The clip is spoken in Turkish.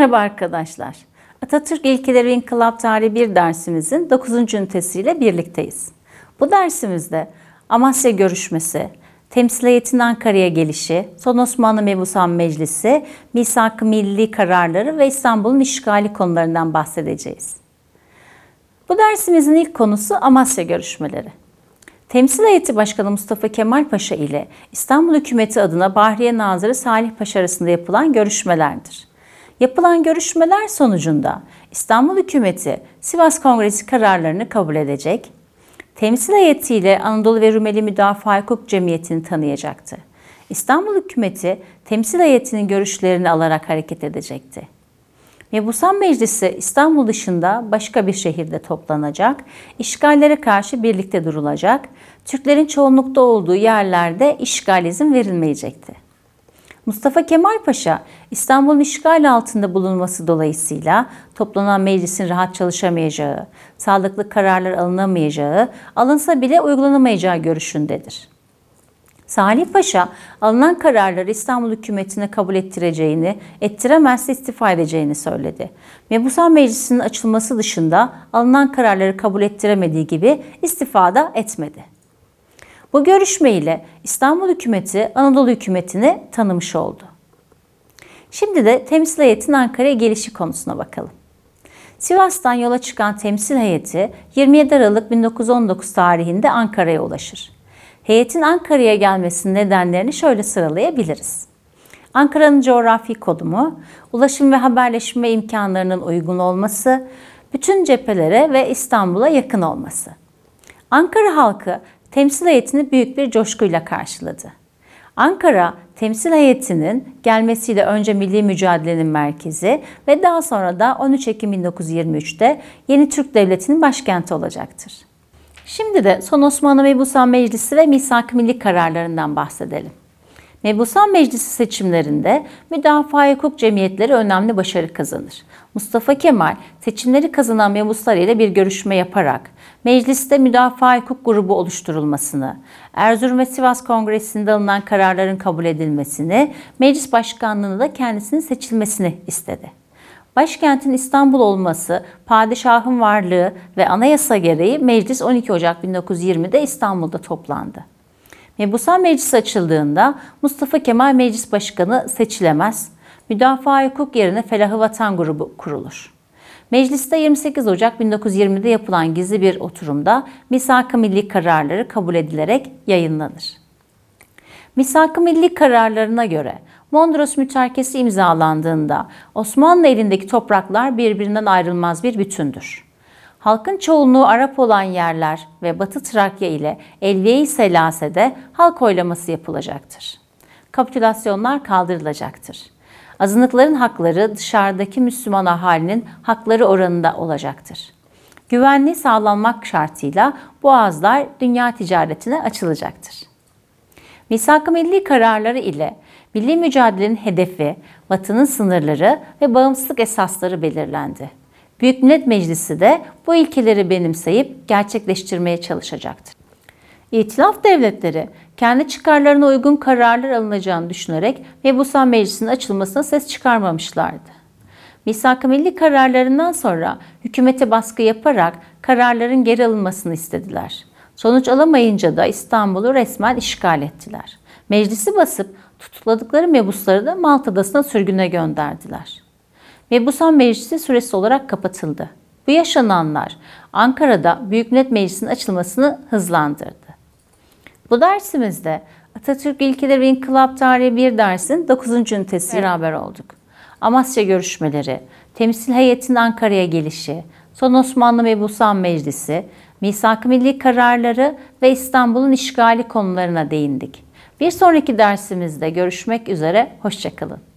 Merhaba arkadaşlar. Atatürk İlkeleri ve İnkılap Tarihi 1 dersimizin 9. ünitesiyle birlikteyiz. Bu dersimizde Amasya görüşmesi, temsiliyetin Ankara'ya gelişi, Son Osmanlı Mebusan Meclisi, Misak-ı Milli kararları ve İstanbul'un işgali konularından bahsedeceğiz. Bu dersimizin ilk konusu Amasya görüşmeleri. Temsil Heyeti Başkanı Mustafa Kemal Paşa ile İstanbul Hükümeti adına Bahriye Nazırı Salih Paşa arasında yapılan görüşmelerdir. Yapılan görüşmeler sonucunda İstanbul hükümeti Sivas Kongresi kararlarını kabul edecek, temsil heyetiyle Anadolu ve Rumeli Müdafaa Hukuk Cemiyeti'ni tanıyacaktı. İstanbul hükümeti temsil heyetinin görüşlerini alarak hareket edecekti. Mebusan Meclisi İstanbul dışında başka bir şehirde toplanacak, işgallere karşı birlikte durulacak, Türklerin çoğunlukta olduğu yerlerde işgal izin verilmeyecekti. Mustafa Kemal Paşa İstanbul'un işgal altında bulunması dolayısıyla toplanan meclisin rahat çalışamayacağı, sağlıklı kararlar alınamayacağı, alınsa bile uygulanamayacağı görüşündedir. Salih Paşa alınan kararları İstanbul hükümetine kabul ettireceğini, ettiremezse istifa edeceğini söyledi. Mebusan Meclisi'nin açılması dışında alınan kararları kabul ettiremediği gibi istifada etmedi. Bu görüşme ile İstanbul hükümeti Anadolu hükümetini tanımış oldu. Şimdi de temsil heyetin Ankara'ya gelişi konusuna bakalım. Sivas'tan yola çıkan temsil heyeti 27 Aralık 1919 tarihinde Ankara'ya ulaşır. Heyetin Ankara'ya gelmesinin nedenlerini şöyle sıralayabiliriz. Ankara'nın coğrafi kodumu, ulaşım ve haberleşme imkanlarının uygun olması, bütün cephelere ve İstanbul'a yakın olması. Ankara halkı temsil heyetini büyük bir coşkuyla karşıladı. Ankara temsil heyetinin gelmesiyle önce milli mücadelenin merkezi ve daha sonra da 13 Ekim 1923'te yeni Türk Devleti'nin başkenti olacaktır. Şimdi de son Osmanlı Mebusan Meclisi ve Misak Milli kararlarından bahsedelim. Mebusan Meclisi seçimlerinde müdafaa hukuk cemiyetleri önemli başarı kazanır. Mustafa Kemal seçimleri kazanan mebuslar ile bir görüşme yaparak mecliste müdafaa hukuk grubu oluşturulmasını, Erzurum ve Sivas Kongresi'nde alınan kararların kabul edilmesini, meclis başkanlığını da kendisinin seçilmesini istedi. Başkentin İstanbul olması, padişahın varlığı ve anayasa gereği meclis 12 Ocak 1920'de İstanbul'da toplandı. E, Mebusan Meclis açıldığında Mustafa Kemal Meclis Başkanı seçilemez, müdafaa hukuk yerine Felahı Vatan grubu kurulur. Mecliste 28 Ocak 1920'de yapılan gizli bir oturumda misak-ı milli kararları kabul edilerek yayınlanır. Misak-ı milli kararlarına göre Mondros Mütarkesi imzalandığında Osmanlı elindeki topraklar birbirinden ayrılmaz bir bütündür. Halkın çoğunluğu Arap olan yerler ve Batı Trakya ile elviye Selase'de halk oylaması yapılacaktır. Kapitülasyonlar kaldırılacaktır. Azınlıkların hakları dışarıdaki Müslüman ahalinin hakları oranında olacaktır. Güvenliği sağlanmak şartıyla boğazlar dünya ticaretine açılacaktır. Misak-ı milli kararları ile milli mücadelenin hedefi, batının sınırları ve bağımsızlık esasları belirlendi. Büyük Millet Meclisi de bu ilkeleri benimseyip gerçekleştirmeye çalışacaktır. İtilaf devletleri kendi çıkarlarına uygun kararlar alınacağını düşünerek Mebusan Meclisi'nin açılmasına ses çıkarmamışlardı. Misak-ı Milli kararlarından sonra hükümete baskı yaparak kararların geri alınmasını istediler. Sonuç alamayınca da İstanbul'u resmen işgal ettiler. Meclisi basıp tutukladıkları mebusları da Malta'dasına sürgüne gönderdiler ve bu San Meclisi süresi olarak kapatıldı. Bu yaşananlar Ankara'da Büyük Millet Meclisi'nin açılmasını hızlandırdı. Bu dersimizde Atatürk İlkeleri ve İnkılap Tarihi 1 dersin 9. ünitesi evet. beraber olduk. Amasya görüşmeleri, temsil heyetinin Ankara'ya gelişi, Son Osmanlı Mebusan Meclisi, Misak-ı Milli kararları ve İstanbul'un işgali konularına değindik. Bir sonraki dersimizde görüşmek üzere, hoşçakalın.